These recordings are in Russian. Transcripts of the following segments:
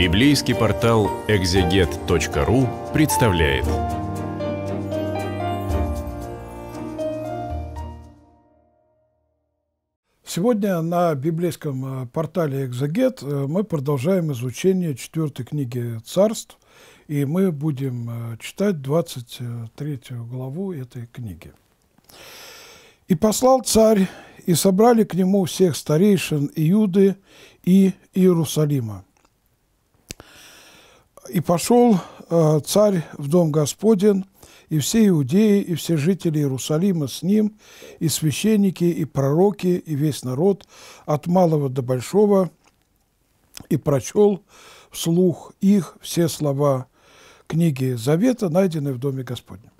Библейский портал экзегет.ру представляет. Сегодня на библейском э, портале «Экзегет» э, мы продолжаем изучение четвертой книги «Царств», и мы будем э, читать 23 главу этой книги. «И послал царь, и собрали к нему всех старейшин Иуды и Иерусалима, и пошел э, царь в дом Господен, и все иудеи, и все жители Иерусалима с ним, и священники, и пророки, и весь народ, от малого до большого, и прочел вслух их все слова книги Завета, найденные в Доме Господнем.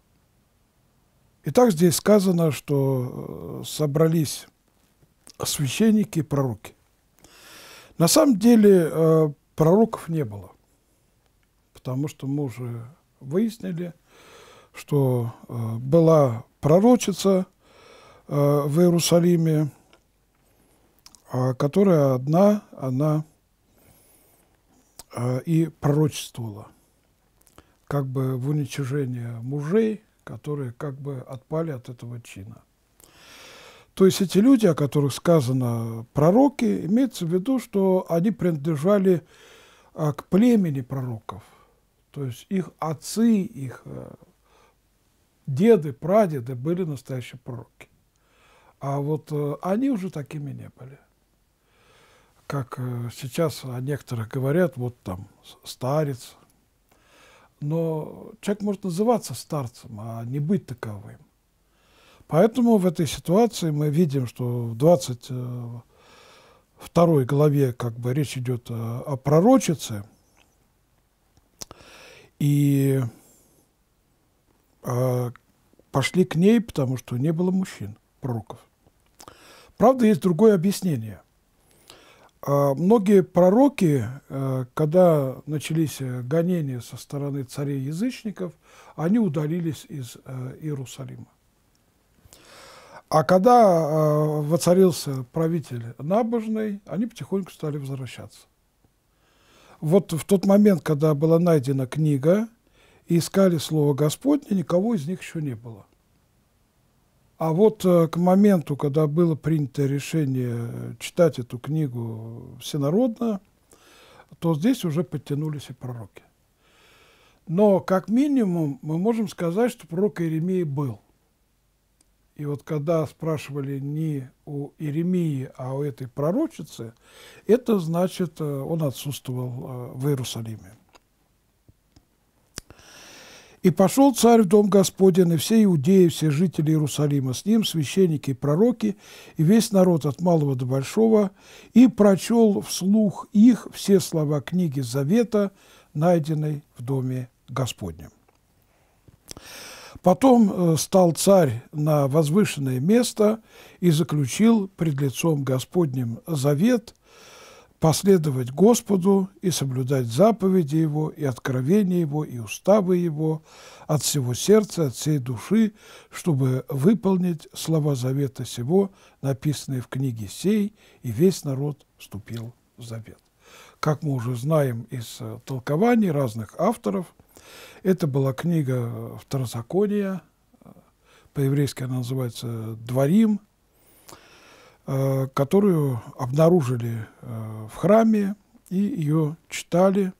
Итак, здесь сказано, что э, собрались священники и пророки. На самом деле э, пророков не было потому что мы уже выяснили, что э, была пророчица э, в Иерусалиме, э, которая одна, она э, и пророчествовала, как бы в уничижение мужей, которые как бы отпали от этого чина. То есть эти люди, о которых сказано пророки, имеется в виду, что они принадлежали э, к племени пророков – то есть их отцы, их э, деды, прадеды были настоящие пророки. А вот э, они уже такими не были. Как э, сейчас о некоторых говорят, вот там старец. Но человек может называться старцем, а не быть таковым. Поэтому в этой ситуации мы видим, что в 22 главе как бы речь идет о пророчице – и э, пошли к ней, потому что не было мужчин, пророков. Правда, есть другое объяснение. Э, многие пророки, э, когда начались э, гонения со стороны царей-язычников, они удалились из э, Иерусалима. А когда э, воцарился правитель набожный, они потихоньку стали возвращаться вот в тот момент, когда была найдена книга, и искали Слово Господне, никого из них еще не было. А вот э, к моменту, когда было принято решение э, читать эту книгу всенародно, то здесь уже подтянулись и пророки. Но, как минимум, мы можем сказать, что пророк Иеремии был – и вот когда спрашивали не у Иеремии, а у этой пророчицы, это значит, э, он отсутствовал э, в Иерусалиме. «И пошел царь в дом Господень, и все иудеи, все жители Иерусалима с ним, священники и пророки, и весь народ от малого до большого, и прочел вслух их все слова книги Завета, найденной в доме Господнем». Потом э, стал царь на возвышенное место и заключил пред лицом Господним завет последовать Господу и соблюдать заповеди Его, и откровения Его, и уставы Его от всего сердца, от всей души, чтобы выполнить слова завета сего, написанные в книге сей, и весь народ вступил в завет. Как мы уже знаем из э, толкований разных авторов – это была книга э, Второзакония, по-еврейски она называется «Дворим», э, которую обнаружили э, в храме и ее читали.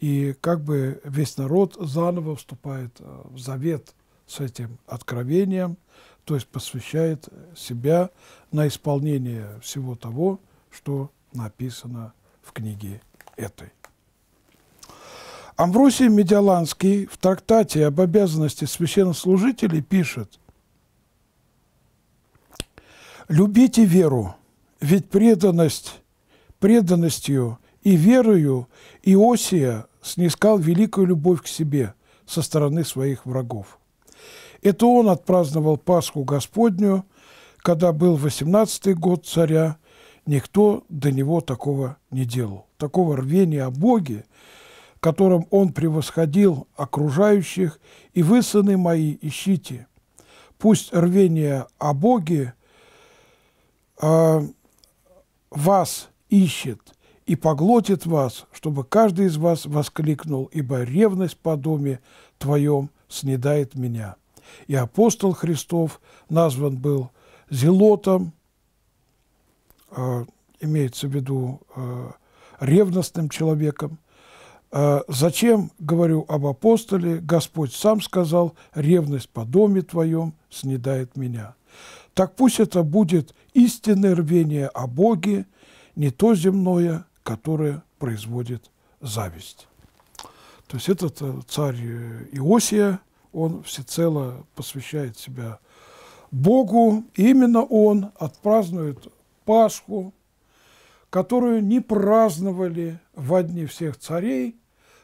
И как бы весь народ заново вступает в завет с этим откровением, то есть посвящает себя на исполнение всего того, что написано в книге этой. Амвросий Медиаланский в трактате об обязанности священнослужителей пишет «Любите веру, ведь преданность, преданностью и верою Иосия снискал великую любовь к себе со стороны своих врагов. Это он отпраздновал Пасху Господню, когда был 18-й год царя, никто до него такого не делал. Такого рвения о Боге, которым он превосходил окружающих, и вы, сыны мои, ищите. Пусть рвение о Боге э, вас ищет и поглотит вас, чтобы каждый из вас воскликнул, ибо ревность по доме твоем снедает меня. И апостол Христов назван был зелотом, э, имеется в виду э, ревностным человеком, а зачем, говорю об апостоле, Господь сам сказал, ревность по доме твоем снедает меня. Так пусть это будет истинное рвение о Боге, не то земное, которое производит зависть. То есть этот э, царь э, Иосия, он всецело посвящает себя Богу, и именно он отпразднует Пасху, которую не праздновали в одни всех царей –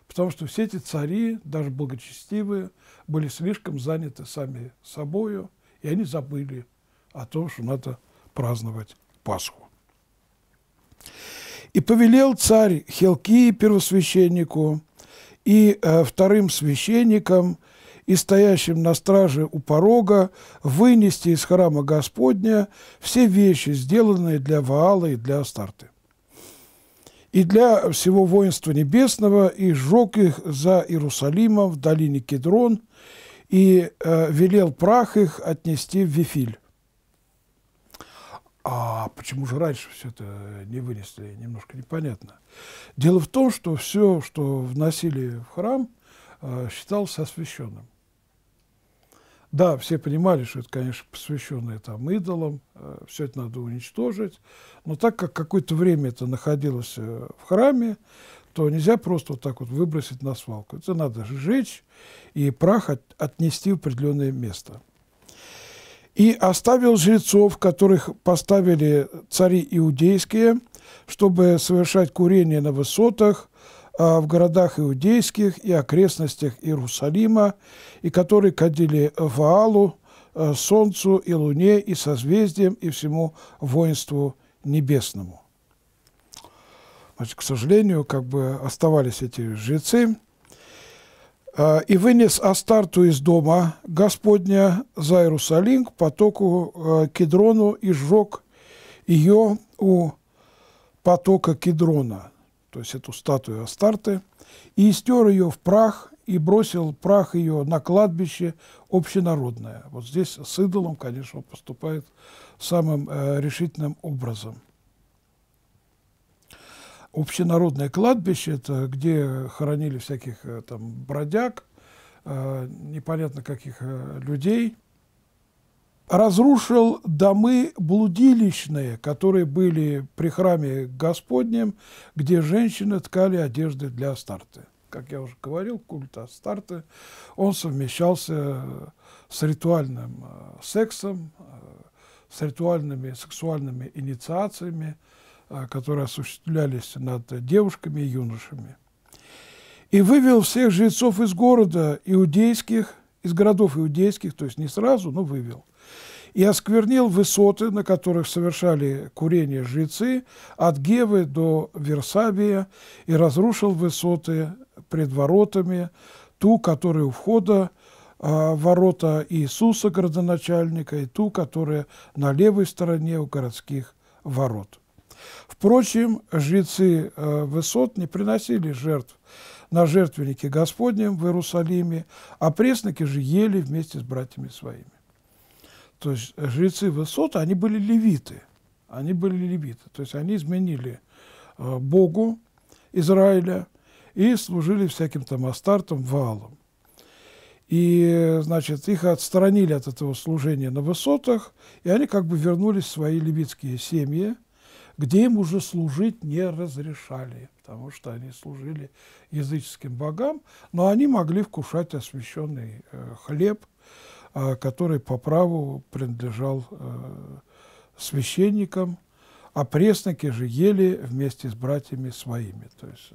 потому что все эти цари, даже благочестивые, были слишком заняты сами собою, и они забыли о том, что надо праздновать Пасху. И повелел царь Хелкии первосвященнику и э, вторым священникам, и стоящим на страже у порога вынести из храма Господня все вещи, сделанные для Ваала и для Астарты и для всего воинства небесного, и сжег их за Иерусалимом в долине Кедрон, и э, велел прах их отнести в Вифиль. А почему же раньше все это не вынесли, немножко непонятно. Дело в том, что все, что вносили в храм, э, считалось освященным. Да, все понимали, что это, конечно, посвященное там идолам, э, все это надо уничтожить. Но так как какое-то время это находилось э, в храме, то нельзя просто вот так вот выбросить на свалку. Это надо сжечь и прах от, отнести в определенное место. И оставил жрецов, которых поставили цари иудейские, чтобы совершать курение на высотах, а, в городах иудейских и окрестностях Иерусалима, и которые кадили Ваалу, а, Солнцу и Луне, и созвездиям, и всему воинству небесному. Значит, к сожалению, как бы оставались эти жрецы. А, «И вынес Астарту из дома Господня за Иерусалим к потоку Кедрону и сжег ее у потока Кедрона» то есть эту статую Астарты, и стер ее в прах и бросил прах ее на кладбище общенародное. Вот здесь с идолом, конечно, поступает самым э, решительным образом. Общенародное кладбище – это где хоронили всяких э, там бродяг, э, непонятно каких э, людей – разрушил домы блудилищные, которые были при храме Господнем, где женщины ткали одежды для Астарты. Как я уже говорил, культ Астарты, он совмещался э, с ритуальным э, сексом, э, с ритуальными сексуальными инициациями, которые осуществлялись над девушками и юношами. И вывел всех жрецов из города иудейских – из городов иудейских, то есть не сразу, но вывел. И осквернил высоты, на которых совершали курение жрецы, от Гевы до Версавия, и разрушил высоты пред воротами, ту, которая у входа э, ворота Иисуса, городоначальника, и ту, которая на левой стороне у городских ворот. Впрочем, жрецы э, высот не приносили жертв на жертвеннике Господнем в Иерусалиме, а пресноки же ели вместе с братьями своими. То есть э, жрецы высоты, они были левиты. Они были левиты. То есть они изменили э, Богу Израиля и служили всяким там астартам, валам. И, значит, их отстранили от этого служения на высотах, и они как бы вернулись в свои левитские семьи, где им уже служить не разрешали потому что они служили языческим богам, но они могли вкушать освященный э, хлеб, э, который по праву принадлежал э, священникам, а пресноки же ели вместе с братьями своими. То есть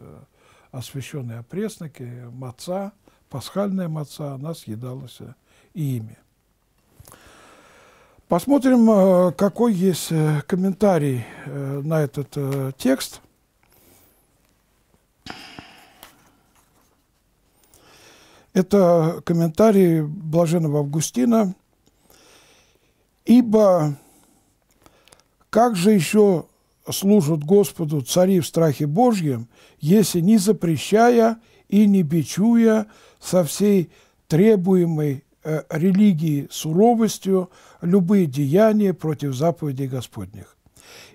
освященные опресноки, маца, пасхальная маца, она съедалась и ими. Посмотрим, какой есть комментарий на этот текст. Это комментарий блаженного Августина. «Ибо как же еще служат Господу цари в страхе Божьем, если не запрещая и не бичуя со всей требуемой э, религии суровостью любые деяния против заповедей Господних?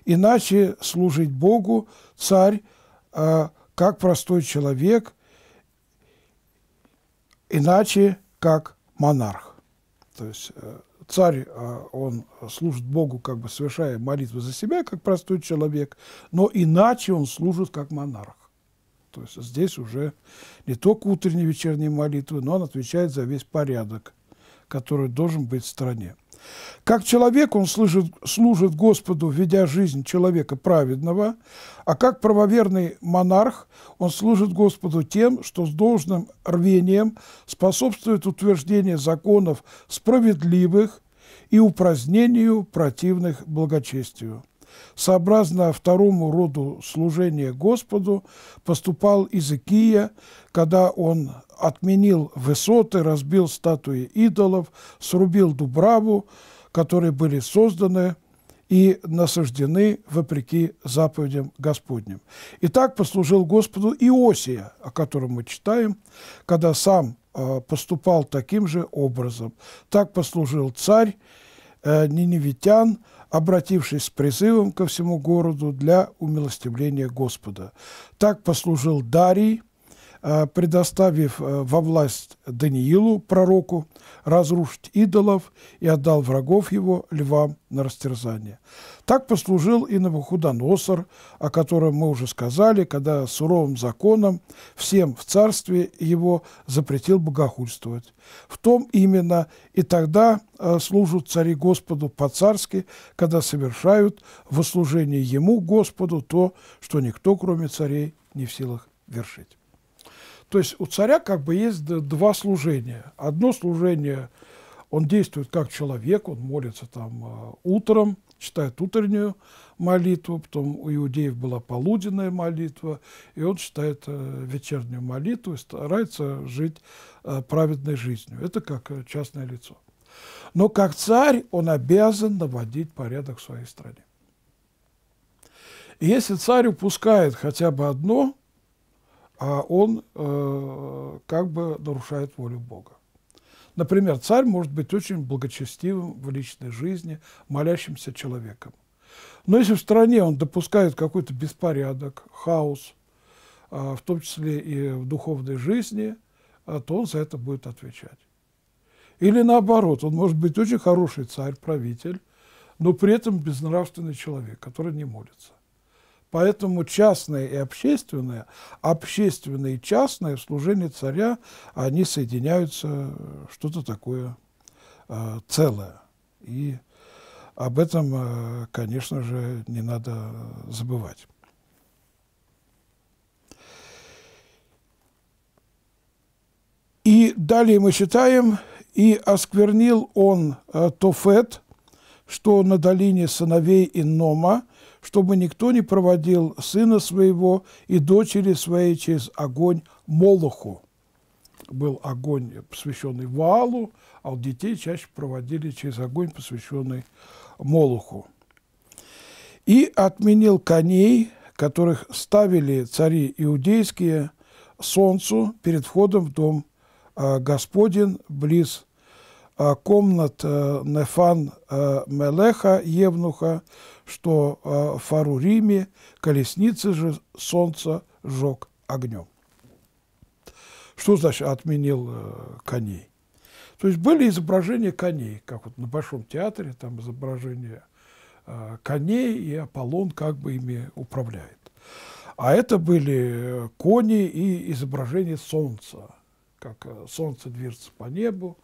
Иначе служить Богу царь, э, как простой человек – иначе как монарх. То есть э, царь, э, он служит Богу, как бы совершая молитвы за себя, как простой человек, но иначе он служит как монарх. То есть здесь уже не только утренние и вечерние молитвы, но он отвечает за весь порядок, который должен быть в стране. Как человек он служит, служит Господу, ведя жизнь человека праведного, а как правоверный монарх он служит Господу тем, что с должным рвением способствует утверждению законов справедливых и упразднению противных благочестию сообразно второму роду служения Господу, поступал Изыкия, когда он отменил высоты, разбил статуи идолов, срубил дубраву, которые были созданы и насаждены вопреки заповедям Господним. И так послужил Господу Иосия, о котором мы читаем, когда сам э, поступал таким же образом. Так послужил царь э, Ниневитян, обратившись с призывом ко всему городу для умилостивления Господа. Так послужил Дарий, Э, предоставив э, во власть Даниилу, пророку, разрушить идолов и отдал врагов его львам на растерзание. Так послужил и Навуходоносор, о котором мы уже сказали, когда суровым законом всем в царстве его запретил богохульствовать. В том именно и тогда э, служат цари Господу по-царски, когда совершают в услужении ему, Господу, то, что никто, кроме царей, не в силах вершить. То есть у царя как бы есть два служения. Одно служение, он действует как человек, он молится там а, утром, читает утреннюю молитву, потом у иудеев была полуденная молитва, и он читает э, вечернюю молитву и старается жить э, праведной жизнью. Это как э, частное лицо. Но как царь он обязан наводить порядок в своей стране. И если царь упускает хотя бы одно – а он э, как бы нарушает волю Бога. Например, царь может быть очень благочестивым в личной жизни, молящимся человеком. Но если в стране он допускает какой-то беспорядок, хаос, э, в том числе и в духовной жизни, э, то он за это будет отвечать. Или наоборот, он может быть очень хороший царь, правитель, но при этом безнравственный человек, который не молится. Поэтому частное и общественное, общественное и частное в служении царя, они соединяются э, что-то такое э, целое. И об этом, э, конечно же, не надо забывать. И далее мы читаем, «И осквернил он э, Тофет, что на долине сыновей Иннома, чтобы никто не проводил сына своего и дочери своей через огонь Молоху. Был огонь, посвященный Валу, а вот детей чаще проводили через огонь, посвященный Молоху. И отменил коней, которых ставили цари иудейские, солнцу перед входом в дом а, Господен близ а, комнат э, Нефан э, Мелеха, Евнуха, что в э, Фаруриме колесницы же солнца жег огнем. Что значит отменил коней? То есть были изображения коней, как вот на Большом театре, там изображение коней, и Аполлон как бы ими управляет. А это были кони и изображение солнца, как солнце движется по небу,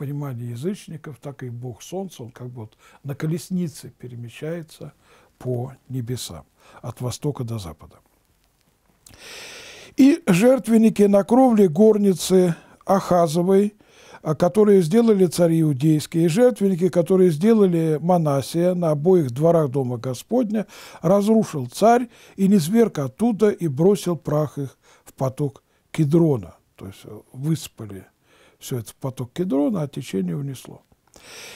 понимании язычников, так и Бог Солнца, он как бы вот на колеснице перемещается по небесам, от востока до запада. И жертвенники на кровле горницы Ахазовой, а, которые сделали цари иудейские, и жертвенники, которые сделали Манасия на обоих дворах Дома Господня, разрушил царь и низверг оттуда и бросил прах их в поток Кедрона, то есть э, выспали все это в поток Кедрона, а течение унесло.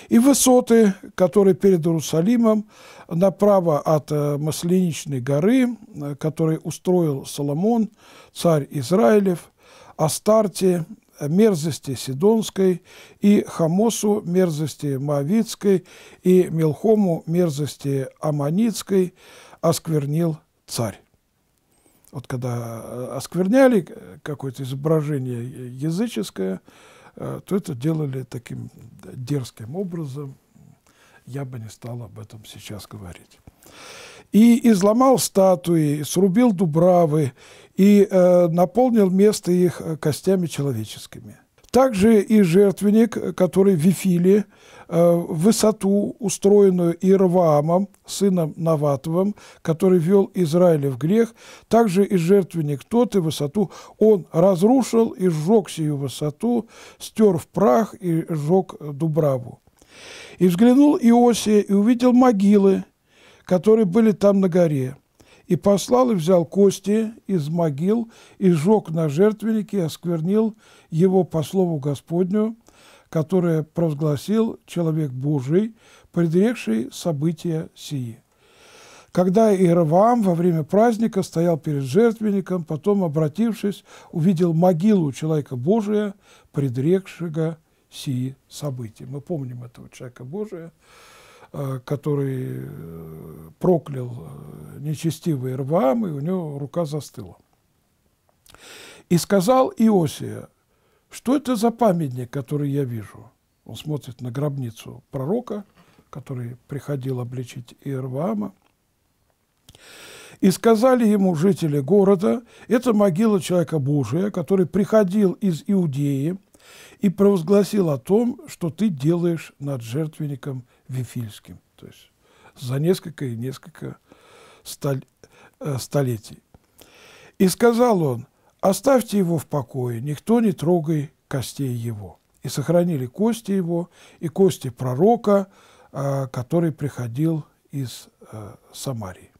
И высоты, которые перед Иерусалимом, направо от э, Масленичной горы, э, которые устроил Соломон, царь Израилев, Астарте, э, мерзости Сидонской, и Хамосу мерзости Моавицкой, и Мелхому мерзости Аманицкой осквернил царь. Вот когда оскверняли какое-то изображение языческое, Э, то это делали таким дерзким образом. Я бы не стал об этом сейчас говорить. И изломал статуи, и срубил дубравы, и э, наполнил место их э, костями человеческими. Также и жертвенник, который э, в Вифиле, высоту, устроенную Ирваамом, сыном Наватовым, который вел Израиля в грех, также и жертвенник тот и высоту он разрушил и сжег сию высоту, стер в прах и сжег Дубраву. И взглянул Иосия и увидел могилы, которые были там на горе – и послал и взял кости из могил, и сжег на жертвеннике, и осквернил его по слову Господню, которое провозгласил человек Божий, предрекший события сии. Когда Иераваам во время праздника стоял перед жертвенником, потом, обратившись, увидел могилу человека Божия, предрекшего сии события. Мы помним этого человека Божия, Э, который э, проклял э, нечестивые Рвам и у него рука застыла. И сказал Иосия, что это за памятник, который я вижу? Он смотрит на гробницу пророка, который приходил обличить Иерваама. И сказали ему жители города, это могила человека Божия, который приходил из Иудеи и провозгласил о том, что ты делаешь над жертвенником Вифильским, то есть за несколько и несколько столь, э, столетий. И сказал он, оставьте его в покое, никто не трогай костей его. И сохранили кости его и кости пророка, э, который приходил из э, Самарии.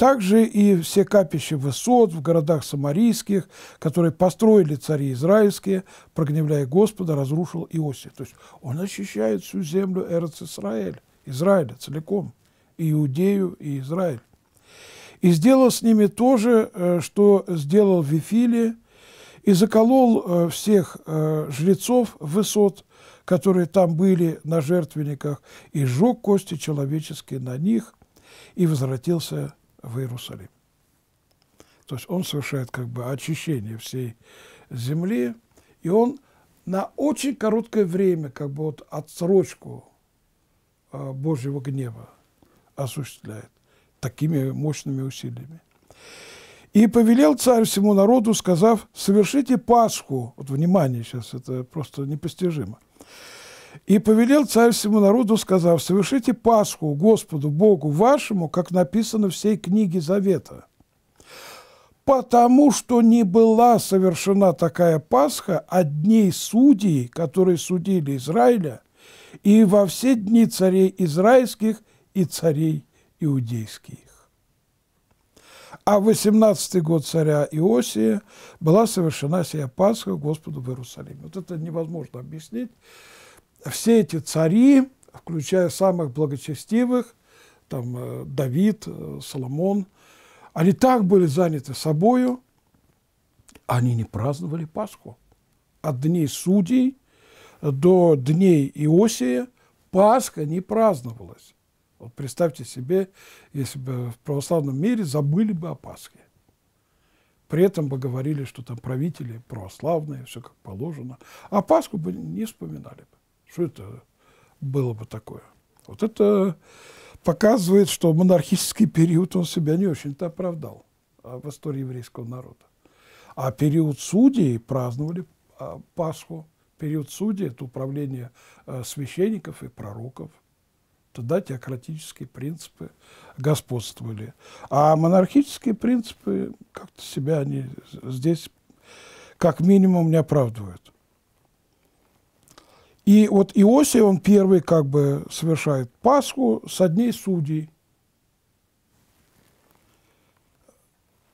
Также и все капища высот в городах самарийских, которые построили цари израильские, прогневляя Господа, разрушил Иосиф. То есть он очищает всю землю Эрц Израиль, Израиля целиком, и Иудею, и Израиль. И сделал с ними то же, э, что сделал в Вифиле, и заколол э, всех э, жрецов высот, которые там были на жертвенниках, и сжег кости человеческие на них, и возвратился в Иерусалим. То есть он совершает как бы очищение всей земли, и он на очень короткое время, как бы вот отсрочку а, Божьего гнева осуществляет такими мощными усилиями. И повелел царь всему народу, сказав, совершите Пасху. Вот внимание сейчас, это просто непостижимо. И повелел царь всему народу, сказав, «Совершите Пасху Господу Богу вашему, как написано в всей книге Завета». Потому что не была совершена такая Пасха одни дней судей, которые судили Израиля, и во все дни царей израильских и царей иудейских. А в 18 год царя Иосия была совершена сия Пасха Господу в Иерусалиме. Вот это невозможно объяснить все эти цари, включая самых благочестивых, там э, Давид, э, Соломон, они так были заняты собою, они не праздновали Пасху. От дней судей до дней Иосия Пасха не праздновалась. Вот представьте себе, если бы в православном мире забыли бы о Пасхе. При этом бы говорили, что там правители православные, все как положено. А Пасху бы не вспоминали бы. Что это было бы такое? Вот это показывает, что монархический период он себя не очень-то оправдал а в истории еврейского народа. А период судей праздновали а, Пасху. Период судей – это управление э, священников и пророков. Тогда теократические принципы господствовали. А монархические принципы как-то себя они здесь как минимум не оправдывают. И вот Иосиф, он первый как бы совершает Пасху с одней судей.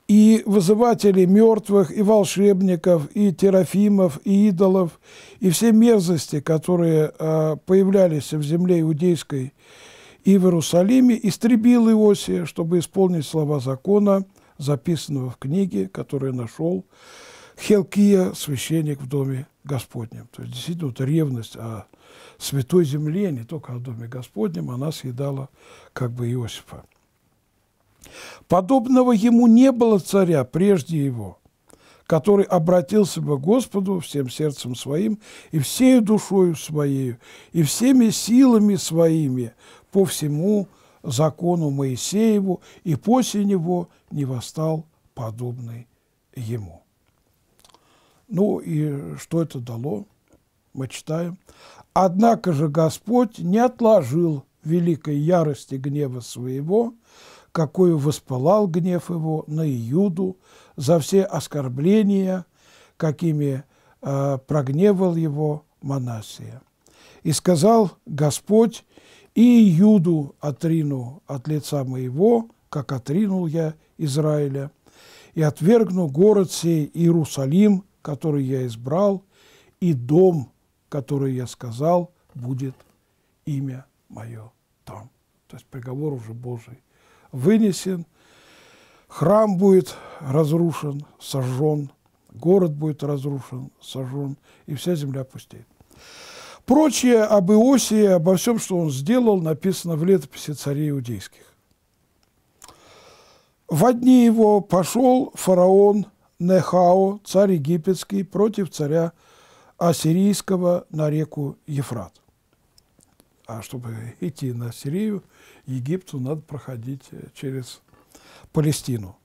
И вызыватели мертвых, и волшебников, и терафимов, и идолов, и все мерзости, которые э, появлялись в земле иудейской и в Иерусалиме, истребил Иосия, чтобы исполнить слова закона, записанного в книге, который нашел. Хелкия, священник в доме Господнем. То есть действительно вот ревность о святой земле, не только о доме Господнем, она съедала как бы Иосифа. Подобного ему не было царя прежде его, который обратился бы к Господу всем сердцем своим и всею душою своей и всеми силами своими по всему закону Моисееву, и после него не восстал подобный ему. Ну и что это дало? Мы читаем. Однако же Господь не отложил великой ярости гнева своего, какую воспылал гнев его на Иуду за все оскорбления, какими э, прогневал его Манасия. И сказал Господь, и Иуду отрину от лица моего, как отринул я Израиля, и отвергну город сей Иерусалим который я избрал, и дом, который я сказал, будет имя мое там. То есть приговор уже Божий вынесен, храм будет разрушен, сожжен, город будет разрушен, сожжен, и вся земля пустеет. Прочее об Иосии, обо всем, что он сделал, написано в летописи царей иудейских. В одни его пошел фараон Нехао, царь египетский, против царя ассирийского на реку Ефрат. А чтобы идти на Сирию, Египту надо проходить э, через Палестину.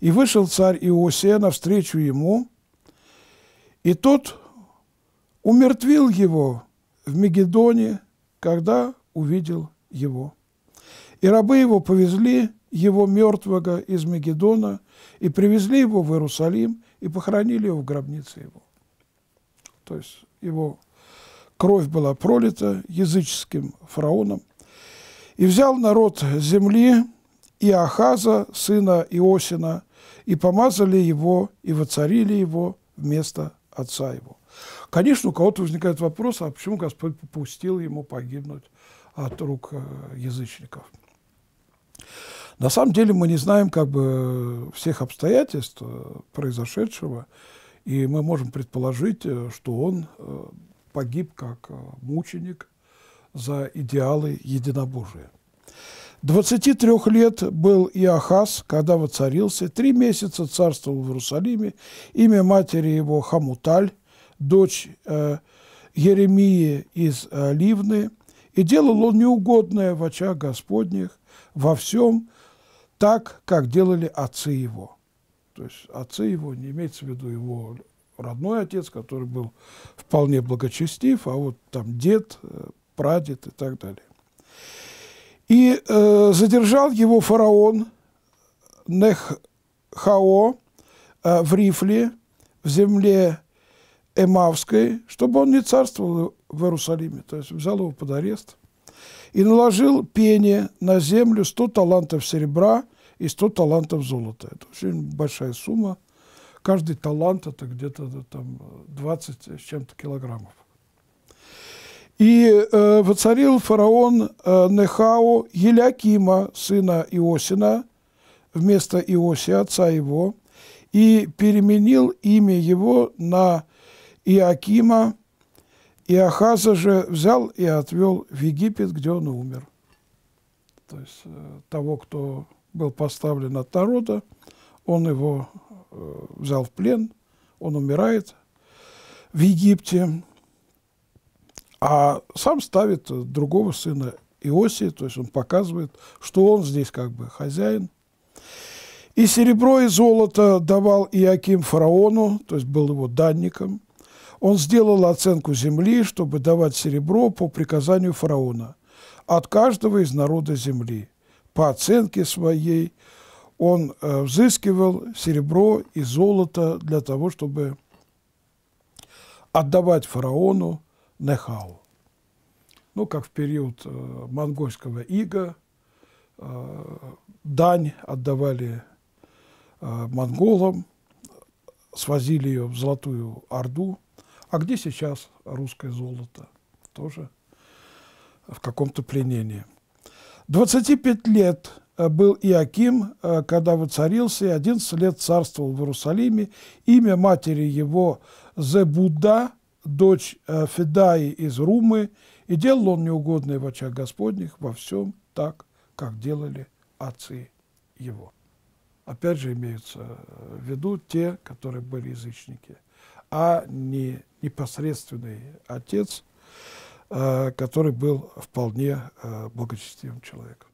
И вышел царь Иосия навстречу ему, и тот умертвил его в Мегедоне, когда увидел его. И рабы его повезли его мертвого из Мегедона, и привезли его в Иерусалим, и похоронили его в гробнице его. То есть его кровь была пролита языческим фараоном. И взял народ земли и Ахаза, сына Иосина, и помазали его, и воцарили его вместо отца его. Конечно, у кого-то возникает вопрос, а почему Господь попустил ему погибнуть от рук э, язычников? На самом деле мы не знаем как бы всех обстоятельств э, произошедшего, и мы можем предположить, э, что он э, погиб как мученик за идеалы единобожия. 23 лет был Иохас, когда воцарился, три месяца царствовал в Иерусалиме, имя матери его Хамуталь, дочь э, Еремии из э, Ливны, и делал он неугодное в очах Господних во всем, так, как делали отцы его. То есть отцы его, не имеется в виду его родной отец, который был вполне благочестив, а вот там дед, э, прадед и так далее. И э, задержал его фараон Нехао э, в Рифле, в земле Эмавской, чтобы он не царствовал в Иерусалиме, то есть взял его под арест – и наложил пение на землю 100 талантов серебра и 100 талантов золота. Это очень большая сумма. Каждый талант – это где-то там 20 с чем-то килограммов. И э, воцарил фараон э, Нехао Елякима, сына Иосина, вместо Иоси, отца его, и переменил имя его на Иакима, и Ахаза же взял и отвел в Египет, где он умер. То есть э, того, кто был поставлен от народа, он его э, взял в плен, он умирает в Египте, а сам ставит другого сына Иосии, то есть он показывает, что он здесь как бы хозяин. И серебро и золото давал Иаким фараону, то есть был его данником, он сделал оценку земли, чтобы давать серебро по приказанию фараона от каждого из народа земли. По оценке своей он э, взыскивал серебро и золото для того, чтобы отдавать фараону Нехау. Ну, как в период э, монгольского ига, э, дань отдавали монголам, свозили ее в Золотую Орду – а где сейчас русское золото? Тоже в каком-то пленении. 25 лет э, был Иаким, э, когда воцарился, и 11 лет царствовал в Иерусалиме. Имя матери его Зебуда, дочь э, Федаи из Румы, и делал он неугодное в очах Господних во всем так, как делали отцы его. Опять же имеются в виду те, которые были язычники а не непосредственный отец, а, который был вполне а, благочестивым человеком.